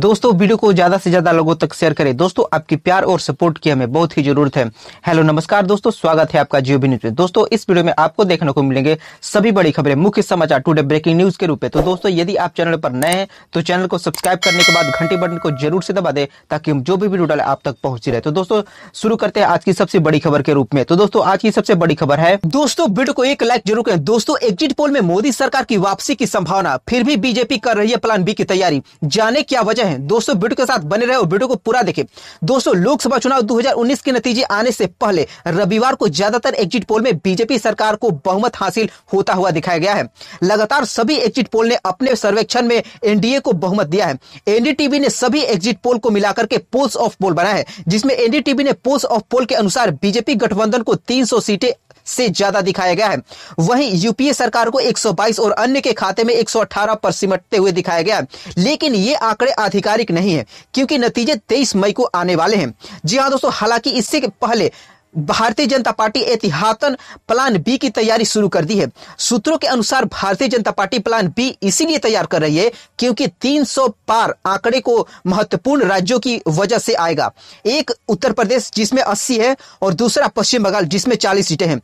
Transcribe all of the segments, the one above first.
दोस्तों वीडियो को ज्यादा से ज्यादा लोगों तक शेयर करें दोस्तों आपकी प्यार और सपोर्ट की हमें बहुत ही जरूरत है हेलो नमस्कार दोस्तों स्वागत है आपका जियो न्यूज में दोस्तों इस वीडियो में आपको देखने को मिलेंगे सभी बड़ी खबरें मुख्य समाचार टुडे ब्रेकिंग न्यूज के रूप में तो दोस्तों यदि आप चैनल पर नए हैं तो चैनल को सब्सक्राइब करने के बाद घंटी बटन को जरूर से दबा दे ताकि हम जो भी वीडियो डाले आप तक पहुंच रहे तो दोस्तों शुरू करते हैं आज की सबसे बड़ी खबर के रूप में तो दोस्तों आज की सबसे बड़ी खबर है दोस्तों वीडियो को एक लाइक जरूर करें दोस्तों एग्जिट पोल में मोदी सरकार की वापसी की संभावना फिर भी बीजेपी कर रही है प्लान बी की तैयारी जाने क्या वजह नतीजे हैं दोस्तों वीडियो के साथ बने रहे और वीडियो को पूरा देखें दोस्तों लोकसभा चुनाव 2019 के नतीजे आने से पहले रविवार को ज्यादातर एग्जिट पोल में बीजेपी सरकार को बहुमत हासिल होता हुआ दिखाया गया है लगातार सभी एग्जिट पोल ने अपने सर्वेक्षण में एनडीए को बहुमत दिया है एनडीटीवी ने सभी एग्जिट पोल को मिलाकर के पोल्स ऑफ पोल बनाया है जिसमें एनडीटीवी ने पोल्स ऑफ पोल के अनुसार बीजेपी गठबंधन को तीन सीटें से ज्यादा दिखाया गया है वहीं यूपीए सरकार को 122 और अन्य के खाते में 118 पर सिमटते हुए दिखाया गया है लेकिन ये आंकड़े आधिकारिक नहीं है क्योंकि नतीजे 23 मई को आने वाले हैं जी हाँ दोस्तों हालांकि इससे पहले भारतीय जनता पार्टी एहतियातन प्लान बी की तैयारी शुरू कर दी है सूत्रों के अनुसार भारतीय जनता पार्टी प्लान बी इसीलिए तैयार कर रही है क्योंकि 300 पार आंकड़े को महत्वपूर्ण राज्यों की वजह से आएगा एक उत्तर प्रदेश जिसमें 80 है और दूसरा पश्चिम बंगाल जिसमें 40 सीटें हैं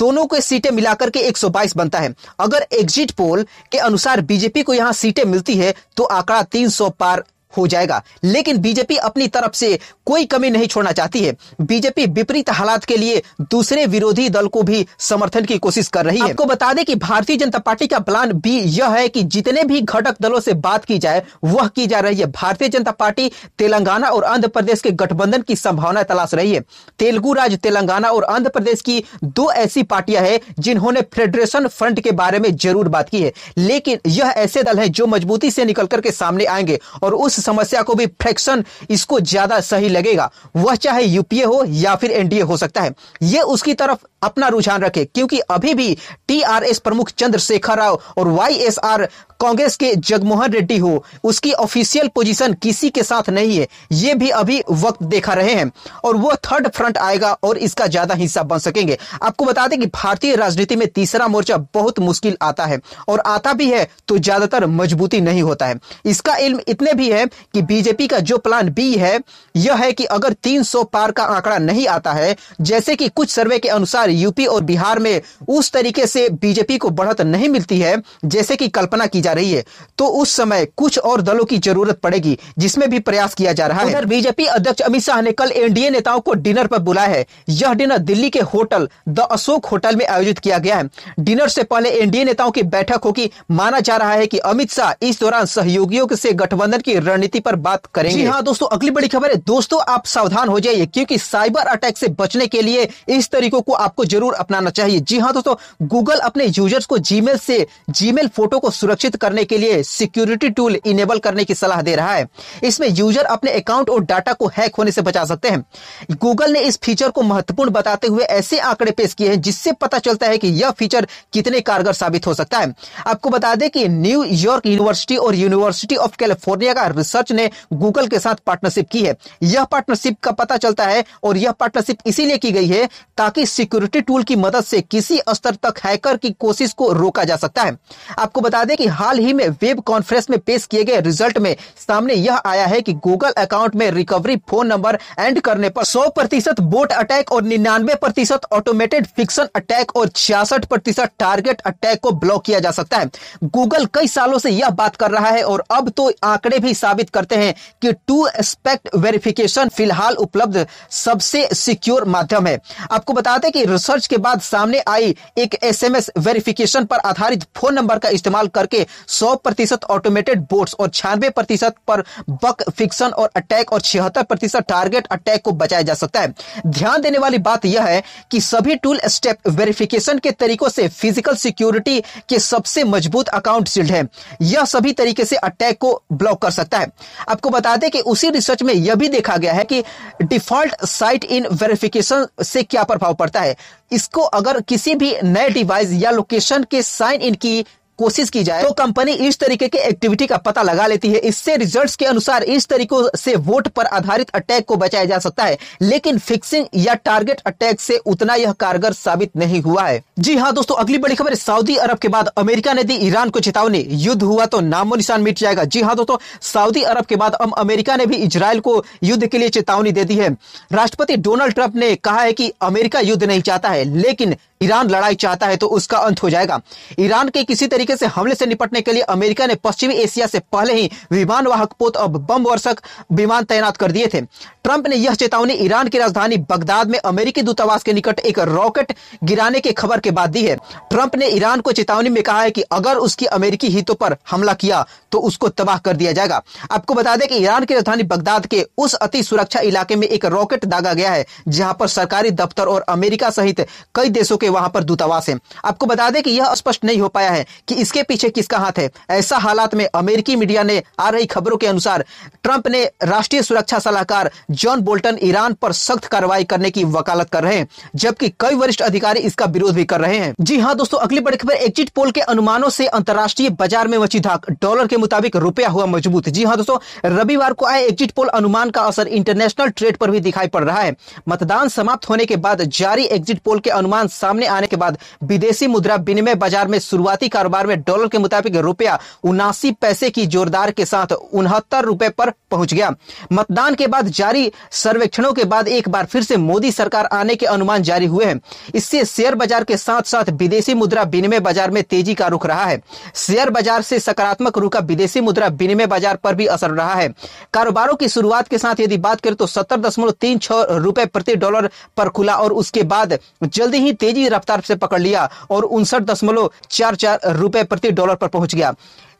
दोनों को सीटें मिलाकर के एक बनता है अगर एग्जिट पोल के अनुसार बीजेपी को यहाँ सीटें मिलती है तो आंकड़ा तीन पार हो जाएगा लेकिन बीजेपी अपनी तरफ से कोई कमी नहीं छोड़ना चाहती है बीजेपी विपरीत हालात के लिए दूसरे विरोधी दल को भी समर्थन की कोशिश कर रही है आपको बता दें कि भारतीय जनता पार्टी का प्लान भी यह है कि जितने भी घटक दलों से बात की जाए वह की जा रही है भारतीय जनता पार्टी तेलंगाना और आंध्र प्रदेश के गठबंधन की संभावना तलाश रही है तेलुगु राज्य तेलंगाना और आंध्र प्रदेश की दो ऐसी पार्टियां हैं जिन्होंने फेडरेशन फ्रंट के बारे में जरूर बात की है लेकिन यह ऐसे दल है जो मजबूती से निकल करके सामने आएंगे और उस समस्या को भी फ्रैक्शन इसको ज्यादा सही लगेगा वह चाहे यूपीए हो या फिर एनडीए हो सकता है ये उसकी तरफ अपना रुझान रखे क्योंकि अभी भी टीआरएस प्रमुख चंद्रशेखर राव और वाईएसआर कांग्रेस के जगमोहन रेड्डी हो उसकी ऑफिशियल पोजीशन किसी के साथ नहीं है ये भी अभी वक्त देखा रहे हैं और वो थर्ड फ्रंट आएगा और इसका ज्यादा हिस्सा बन सकेंगे आपको बता दें कि भारतीय राजनीति में तीसरा मोर्चा बहुत मुश्किल आता है और आता भी है तो ज्यादातर मजबूती नहीं होता है इसका इल्म इतने भी है कि बीजेपी का जो प्लान बी है यह है कि अगर 300 पार का आंकड़ा नहीं आता है जैसे कि कुछ सर्वे के अनुसार यूपी और बिहार में उस तरीके से बीजेपी को बढ़त नहीं मिलती है जैसे कि कल्पना की जा रही है तो उस समय कुछ और दलों की जरूरत पड़ेगी जिसमें भी प्रयास किया जा रहा है उधर बीजेपी अध्यक्ष अमित शाह ने कल एनडीए नेताओं को डिनर पर बुलाया है यह डिनर दिल्ली के होटल द अशोक होटल में आयोजित किया गया है डिनर से पहले एनडीए नेताओं की बैठक होगी माना जा रहा है कि अमित शाह इस दौरान सहयोगियों से गठबंधन की रणनीति रणनीति पर बात करेंगे जी हाँ दोस्तों अगली बड़ी खबर है दोस्तों आप सावधान हो जाइए क्योंकि साइबर अटैक से बचने के लिए इस तरीकों को आपको जरूर अपनाना चाहिए जी हाँ दोस्तों गूगल अपने यूजर्स को जी से जी फोटो को सुरक्षित करने के लिए सिक्योरिटी टूल इनेबल करने की सलाह दे रहा है इसमें यूजर अपने अकाउंट और डाटा को हैक होने से बचा सकते हैं गूगल ने इस फीचर को महत्वपूर्ण बताते हुए ऐसे आंकड़े पेश किए हैं जिससे पता चलता है कि यह फीचर कितने कारगर साबित हो सकता है आपको बता दें कि न्यूयॉर्क यूनिवर्सिटी और यूनिवर्सिटी ऑफ कैलिफोर्निया का रिसर्च ने गूगल के साथ पार्टनरशिप की है यह पार्टनरशिप का पता चलता है और यह पार्टनरशिप इसीलिए की गई है ताकि सिक्योरिटी टूल की मदद से किसी स्तर तक हैकर की कोशिश को रोका जा सकता है आपको बता दें कि हाल ही में वेब कॉन्फ्रेंस में पेश किए गए रिजल्ट में सामने यह आया है कि गूगल अकाउंट में रिकवरी फोन नंबर एंड करने पर 100 प्रतिशत बोट अटैक और निन्यानवे प्रतिशत ऑटोमेटेड फिक्सन अटैक और छियासठ प्रतिशत टारगेट अटैक को ब्लॉक किया जा सकता है गूगल कई सालों से यह बात कर रहा है और अब तो आंकड़े भी साथ साबित करते हैं कि टू एस्पेक्ट वेरिफिकेशन फिलहाल उपलब्ध सबसे सिक्योर माध्यम है आपको बताते हैं कि रिसर्च के बाद सामने आई एक एसएमएस वेरिफिकेशन पर आधारित फोन नंबर का इस्तेमाल करके 100 प्रतिशत ऑटोमेटेड बोट्स और छियानवे प्रतिशत पर बक फिक्सन और अटैक और छिहत्तर प्रतिशत टारगेट अटैक को बचाया जा सकता है ध्यान देने वाली बात यह है कि सभी टूल स्टेप वेरिफिकेशन के तरीकों से फिजिकल सिक्योरिटी के सबसे मजबूत अकाउंट सील्ड है यह सभी तरीके से अटैक को ब्लॉक कर सकता है है आपको बता दें कि उसी रिसर्च में यह भी देखा गया है कि डिफॉल्ट साइट इन वेरिफिकेशन से क्या प्रभाव पड़ता है इसको अगर किसी भी नए डिवाइस या लोकेशन के साइन इन की कोशिश की जाए तो कंपनी इस तरीके के एक्टिविटी का पता लगा लेती है इससे रिजल्ट्स के अनुसार इस तरीकों से वोट पर आधारित अटैक को बचाया जा सकता है लेकिन फिक्सिंग या टारगेट अटैक से उतना यह कारगर साबित नहीं हुआ है जी हाँ दोस्तों अगली बड़ी खबर सऊदी अरब के बाद अमेरिका ने दी ईरान को चेतावनी युद्ध हुआ तो नामो निशान मिट जाएगा जी हाँ दोस्तों सऊदी अरब के बाद अब अमेरिका ने भी इसराइल को युद्ध के लिए चेतावनी दे दी है राष्ट्रपति डोनाल्ड ट्रंप ने कहा है कि अमेरिका युद्ध नहीं चाहता है लेकिन ईरान लड़ाई चाहता है तो उसका अंत हो जाएगा ईरान के किसी तरीके से हमले से निपटने के लिए अमेरिका ने पश्चिमी एशिया से पहले ही विमान वाहक पोत और बम वर्षक विमान तैनात कर दिए थे ट्रंप ने यह चेतावनी ईरान की राजधानी बगदाद में अमेरिकी दूतावास के निकट एक रॉकेट गिराने की खबर के बाद दी है ट्रंप ने ईरान को चेतावनी में कहा है कि अगर उसकी अमेरिकी हितों पर हमला किया तो उसको तबाह कर दिया जाएगा आपको बता दें कि ईरान की राजधानी बगदाद के उस अति सुरक्षा इलाके में एक रॉकेट दागा गया है जहां पर सरकारी दफ्तर और अमेरिका सहित कई देशों के वहां पर दूतावास है आपको बता दें कि यह स्पष्ट नहीं हो पाया है कि इसके पीछे किसका हाथ है ऐसा हालात में अमेरिकी मीडिया ने आ रही खबरों के अनुसार ट्रंप ने राष्ट्रीय सुरक्षा सलाहकार जॉन बोल्टन ईरान पर सख्त कार्रवाई करने की वकालत कर रहे हैं जबकि कई वरिष्ठ अधिकारी इसका विरोध भी कर रहे हैं जी हाँ दोस्तों अगली बड़ी खबर एग्जिट पोल के अनुमानों से अंतर्राष्ट्रीय बाजार में मची धाक डॉलर के मुताबिक रुपया हुआ मजबूत जी हाँ दोस्तों रविवार को आए एग्जिट पोल अनुमान का असर इंटरनेशनल ट्रेड पर भी दिखाई पड़ रहा है मतदान समाप्त होने के बाद जारी एग्जिट पोल के अनुमान सामने सामने आने के बाद विदेशी मुद्रा विनिमय बाजार में शुरुआती कारोबार में डॉलर के मुताबिक रुपया उनासी पैसे की जोरदार के साथ उनहत्तर रुपए पर पहुंच गया मतदान के बाद जारी सर्वेक्षणों के बाद एक बार फिर से मोदी सरकार आने के अनुमान जारी हुए हैं इससे शेयर बाजार के साथ साथ विदेशी मुद्रा विनिमय बाजार में तेजी का रुख रहा है शेयर बाजार से सकारात्मक का विदेशी मुद्रा विनिमय बाजार पर भी असर रहा है कारोबारों की शुरुआत के साथ यदि बात करें तो सत्तर दशमलव तीन छह रुपए प्रति डॉलर पर खुला और उसके बाद जल्दी ही तेजी तेजी रफ्तार से पकड़ लिया और उनसठ दशमलव चार चार रुपए प्रति डॉलर पर पहुंच गया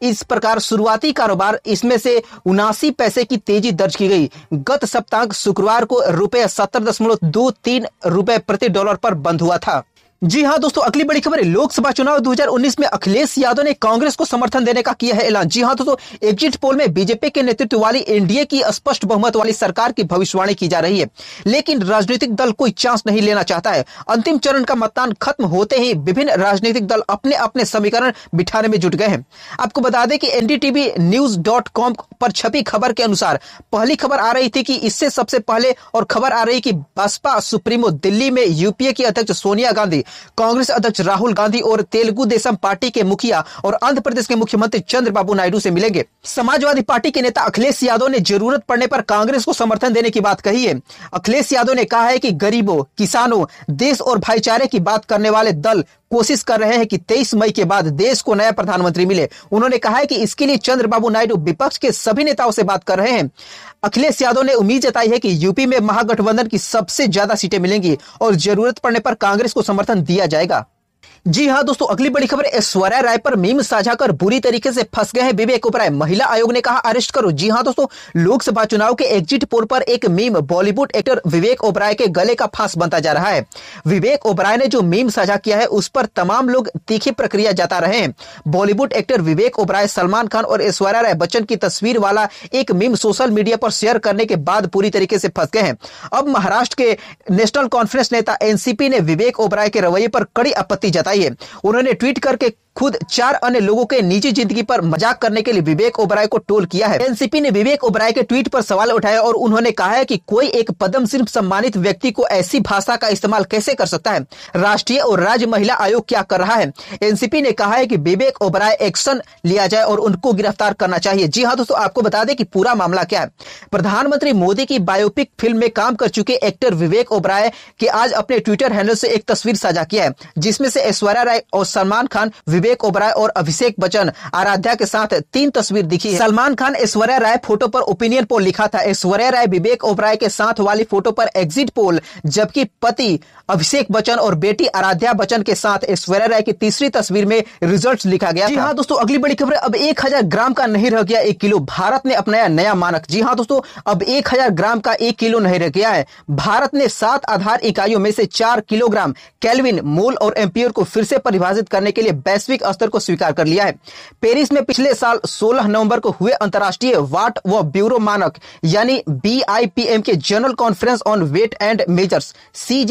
इस प्रकार शुरुआती कारोबार इसमें से उनासी पैसे की तेजी दर्ज की गई गत सप्ताह शुक्रवार को रुपए सत्तर दशमलव दो तीन रुपए प्रति डॉलर पर बंद हुआ था जी हाँ दोस्तों अगली बड़ी खबर है लोकसभा चुनाव 2019 में अखिलेश यादव ने कांग्रेस को समर्थन देने का किया है ऐलान जी हाँ दोस्तों एग्जिट पोल में बीजेपी के नेतृत्व वाली एनडीए की स्पष्ट बहुमत वाली सरकार की भविष्यवाणी की जा रही है लेकिन राजनीतिक दल कोई चांस नहीं लेना चाहता है अंतिम चरण का मतदान खत्म होते ही विभिन्न राजनीतिक दल अपने अपने समीकरण बिठाने में जुट गए हैं आपको बता दें कि एनडीटीवी न्यूज डॉट कॉम पर छपी खबर के अनुसार पहली खबर आ रही थी कि इससे सबसे पहले और खबर आ रही कि बसपा सुप्रीमो दिल्ली में यूपीए की अध्यक्ष सोनिया गांधी कांग्रेस अध्यक्ष राहुल गांधी और तेलुगु देशम पार्टी के मुखिया और आंध्र प्रदेश के मुख्यमंत्री चंद्रबाबू नायडू से मिलेंगे समाजवादी पार्टी के नेता अखिलेश यादव ने जरूरत पड़ने पर कांग्रेस को समर्थन देने की बात कही है अखिलेश यादव ने कहा है कि गरीबों किसानों देश और भाईचारे की बात करने वाले दल कोशिश कर रहे हैं कि 23 मई के बाद देश को नया प्रधानमंत्री मिले उन्होंने कहा है कि इसके लिए चंद्रबाबू नायडू विपक्ष के सभी नेताओं से बात कर रहे हैं अखिलेश यादव ने उम्मीद जताई है कि यूपी में महागठबंधन की सबसे ज्यादा सीटें मिलेंगी और जरूरत पड़ने पर कांग्रेस को समर्थन दिया जाएगा जी हाँ दोस्तों अगली बड़ी खबर ऐश्वर्या राय पर मीम साझा कर बुरी तरीके से फंस गए हैं विवेक ओबराय महिला आयोग ने कहा अरेस्ट करो जी हाँ दोस्तों लोकसभा चुनाव के एग्जिट पोल पर एक meme Bollywood actor Vivek Oberoi के गले का फांस बनता जा रहा है विवेक ओबराय ने जो मीम साझा किया है उस पर तमाम लोग तीखी प्रक्रिया जता रहे हैं बॉलीवुड एक्टर विवेक ओबराय सलमान खान और ऐश्वर्या राय बच्चन की तस्वीर वाला एक मीम सोशल मीडिया पर शेयर करने के बाद पूरी तरीके से फंस गए हैं अब महाराष्ट्र के नेशनल कॉन्फ्रेंस नेता एनसीपी ने विवेक ओबराय के रवैये पर कड़ी आपत्ति जताई बताई है उन्होंने ट्वीट करके खुद चार अन्य लोगों के निजी जिंदगी पर मजाक करने के लिए विवेक ओबराय को टोल किया है एनसीपी ने विवेक ओबराय के ट्वीट पर सवाल उठाया और उन्होंने कहा है कि कोई एक पद्म सिर्फ सम्मानित व्यक्ति को ऐसी भाषा का इस्तेमाल कैसे कर सकता है राष्ट्रीय और राज्य महिला आयोग क्या कर रहा है एनसीपी ने कहा है की विवेक ओबराय एक्शन लिया जाए और उनको गिरफ्तार करना चाहिए जी हाँ दोस्तों आपको बता दें की पूरा मामला क्या है प्रधानमंत्री मोदी की बायोपिक फिल्म में काम कर चुके एक्टर विवेक ओबराय के आज अपने ट्विटर हैंडल से एक तस्वीर साझा किया है जिसमें से ऐश्वर्या राय और सलमान खान विवेक ओबराय और अभिषेक बच्चन आराध्या के साथ तीन तस्वीर दिखी सलमान खान ऐश्वर्या राय फोटो पर ओपिनियन पोल लिखा था ऐश्वर्या राय विवेक ओबराय के साथ वाली फोटो पर एग्जिट पोल जबकि पति अभिषेक बच्चन और बेटी आराध्या बच्चन के साथ ऐश्वर्या राय की तीसरी तस्वीर में रिजल्ट लिखा गया जी हाँ दोस्तों अगली बड़ी खबर अब एक हजार ग्राम का नहीं रह गया एक किलो भारत ने अपनाया नया मानक जी हाँ दोस्तों अब एक हजार ग्राम का एक किलो नहीं रह गया है भारत ने सात आधार इकाइयों में से चार किलोग्राम कैलविन मोल और एम्पियर को फिर से परिभाषित करने के लिए वैश्विक स्तर को स्वीकार कर लिया है पेरिस में पिछले साल 16 नवंबर को हुए अंतर्राष्ट्रीय वाट व ब्यूरो मानक यानी बी के general conference on weight and measures सी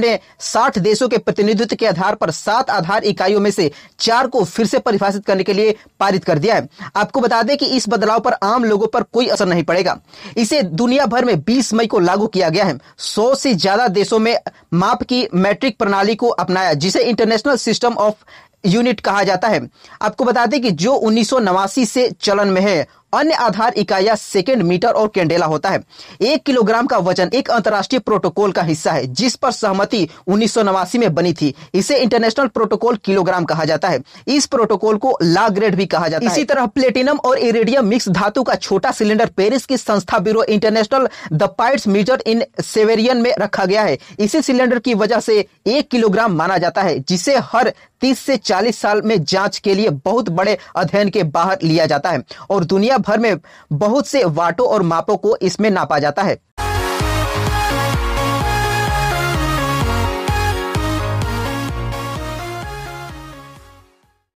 ने साठ देशों के प्रतिनिधित्व के आधार पर सात आधार इकाइयों में से चार को फिर से परिभाषित करने के लिए पारित कर दिया है आपको बता दें कि इस बदलाव पर आम लोगों पर कोई असर नहीं पड़ेगा इसे दुनिया भर में 20 मई को लागू किया गया है सौ से ज्यादा देशों में माप की मैट्रिक प्रणाली को अपनाया जिसे international national system of unit कहा जाता है आपको बता दें कि जो उन्नीस से चलन में है अन्य आधार इकाइया सेकेंड मीटर और कैंडेला होता है एक किलोग्राम का वजन एक अंतर्राष्ट्रीय प्रोटोकॉल का हिस्सा है जिस पर सहमति उन्नीस में बनी थी इसे इंटरनेशनल प्रोटोकॉल किलोग्राम कहा जाता है इस प्रोटोकॉल को ला ग्रेड भी कहा जाता है इसी तरह प्लेटिनम और इरेडियम मिक्स धातु का छोटा सिलेंडर पेरिस की संस्था ब्यूरो इंटरनेशनल द पाइट्स मीटर इन सेवेरियन में रखा गया है इसी सिलेंडर की वजह से एक किलोग्राम माना जाता है जिसे हर 30 से 40 साल में जांच के लिए बहुत बड़े अध्ययन के बाहर लिया जाता है और दुनिया भर में बहुत से वाटों और मापों को इसमें नापा जाता है